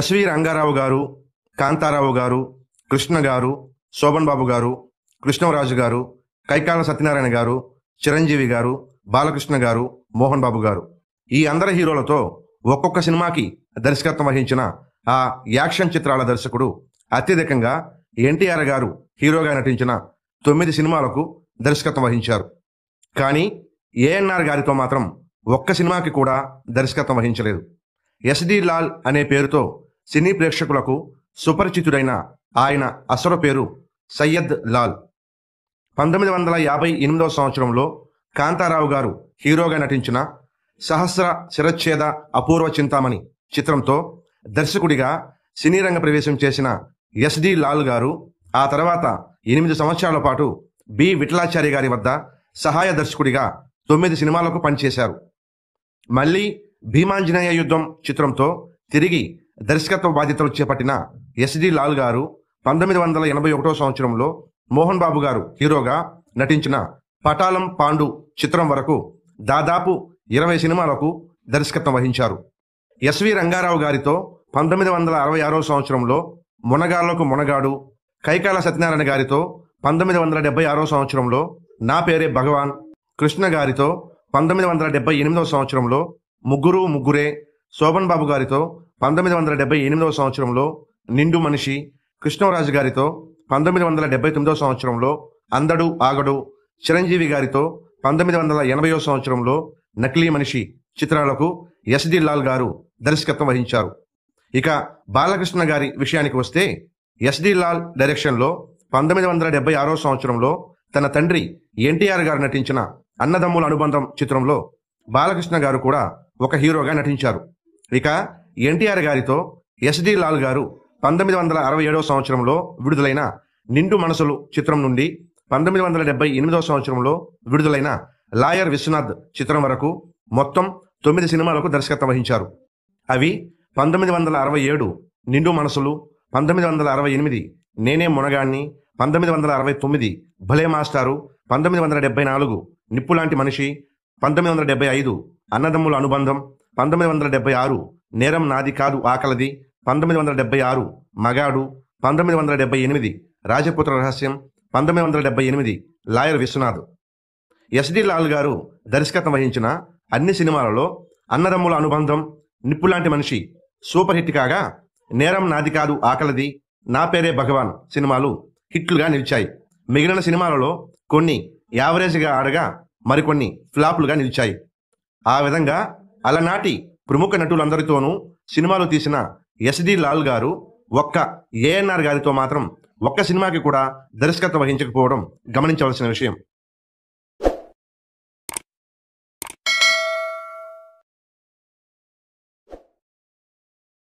SV Rangarao గారు కాంతారావు గారు కృష్ణ గారు శోభన్ బాబు గారు కృష్ణరాజు గారు కైకాల సత్యనారాయణ గారు చిరంజీవి గారు బాలకృష్ణ గారు మోహన్ బాబు గారు ఈ అందరి హీరోలతో ఒక్కొక్క సినిమాకి దర్శకత్వం వహించిన ఆ యాక్షన్ చిత్రాల దర్శకుడు అత్యధికంగా ఎన్టీఆర్ గారు హీరోగా నటించిన తొమ్మిది సినిమాలకు దర్శకత్వం వహించారు కానీ ఏఎన్ఆర్ గారితో మాత్రం ఒక్క సినిమాకి కూడా దర్శకత్వం వహించలేదు ఎస్డి లాల్ అనే పేరుతో సినీ ప్రేక్షకులకు సుపరిచితుడైన ఆయన అసలు పేరు సయ్యద్ లాల్ పంతొమ్మిది వందల యాభై ఎనిమిదవ సంవత్సరంలో కాంతారావు గారు హీరోగా నటించిన సహస్ర శిరచ్ఛేద అపూర్వ చింతామణి చిత్రంతో దర్శకుడిగా సినీ రంగ ప్రవేశం చేసిన ఎస్డి లాల్ గారు ఆ తర్వాత ఎనిమిది సంవత్సరాల పాటు బి విఠలాచార్య గారి వద్ద సహాయ దర్శకుడిగా తొమ్మిది సినిమాలకు పనిచేశారు మళ్ళీ భీమాంజనేయ యుద్ధం చిత్రంతో తిరిగి దర్శకత్వ బాధ్యతలు చేపట్టిన ఎస్డి లాల్ గారు పంతొమ్మిది వందల ఎనభై ఒకటో సంవత్సరంలో మోహన్ బాబు గారు హీరోగా నటించిన పటాలం పాండు చిత్రం వరకు దాదాపు ఇరవై సినిమాలకు దర్శకత్వం వహించారు ఎస్వి రంగారావు గారితో పంతొమ్మిది వందల అరవై ఆరో సంవత్సరంలో మునగాళ్లకు మునగాడు కైకాల సత్యనారాయణ గారితో పంతొమ్మిది వందల డెబ్బై ఆరో సంవత్సరంలో నా పేరే భగవాన్ కృష్ణ గారితో పంతొమ్మిది వందల డెబ్బై ఎనిమిదో సంవత్సరంలో ముగ్గురు ముగ్గురే శోభన్ బాబు గారితో పంతొమ్మిది వందల డెబ్బై ఎనిమిదవ సంవత్సరంలో నిండు మనిషి కృష్ణరాజు గారితో పంతొమ్మిది వందల డెబ్బై తొమ్మిదవ సంవత్సరంలో అందడు ఆగడు చిరంజీవి గారితో పంతొమ్మిది వందల ఎనభైవ సంవత్సరంలో నకిలీ మనిషి చిత్రాలకు ఎస్డి లాల్ గారు దర్శకత్వం వహించారు ఇక బాలకృష్ణ గారి విషయానికి వస్తే ఎస్డి లాల్ డైరెక్షన్లో పంతొమ్మిది వందల డెబ్బై ఆరో సంవత్సరంలో తన తండ్రి ఎన్టీఆర్ గారు నటించిన అన్నదమ్ముల అనుబంధం చిత్రంలో బాలకృష్ణ గారు కూడా ఒక హీరోగా నటించారు ఇక ఎన్టీఆర్ గారితో ఎస్డి లాల్ గారు పంతొమ్మిది వందల అరవై ఏడవ సంవత్సరంలో విడుదలైన నిండు మనసులు చిత్రం నుండి పంతొమ్మిది వందల డెబ్బై ఎనిమిదవ సంవత్సరంలో విడుదలైన లాయర్ విశ్వనాథ్ చిత్రం వరకు మొత్తం తొమ్మిది సినిమాలకు దర్శకత్వం వహించారు అవి పంతొమ్మిది వందల అరవై ఏడు నిండు మనసులు పంతొమ్మిది వందల అరవై ఎనిమిది నేనే మునగాన్ని పంతొమ్మిది వందల అరవై తొమ్మిది భలే మాస్టారు పంతొమ్మిది వందల డెబ్బై నాలుగు నిప్పులాంటి మనిషి పంతొమ్మిది వందల ఐదు అన్నదమ్ముల అనుబంధం పంతొమ్మిది వందల ఆరు నేరం నాది కాదు ఆకలది పంతొమ్మిది వందల ఆరు మగాడు పంతొమ్మిది వందల ఎనిమిది రాజపుత్ర రహస్యం పంతొమ్మిది వందల ఎనిమిది లాయర్ విశ్వనాథ్ ఎస్డి లాల్ గారు దర్శకత్వం వహించిన అన్ని సినిమాలలో అన్నదమ్ముల అనుబంధం నిప్పులాంటి మనిషి సూపర్ హిట్ కాగా నేరం నాది కాదు ఆకలది నా పేరే భగవాన్ సినిమాలు హిట్లుగా నిలిచాయి మిగిలిన సినిమాలలో కొన్ని యావరేజ్గా ఆడగా మరికొన్ని ఫ్లాపులుగా నిలిచాయి ఆ విధంగా అలనాటి ప్రముఖ నటులందరితోనూ సినిమాలు తీసిన ఎస్డి లాల్ గారు ఒక్క ఏఎన్ఆర్ గారితో మాత్రం ఒక్క సినిమాకి కూడా దర్శకత్వం వహించకపోవడం గమనించవలసిన విషయం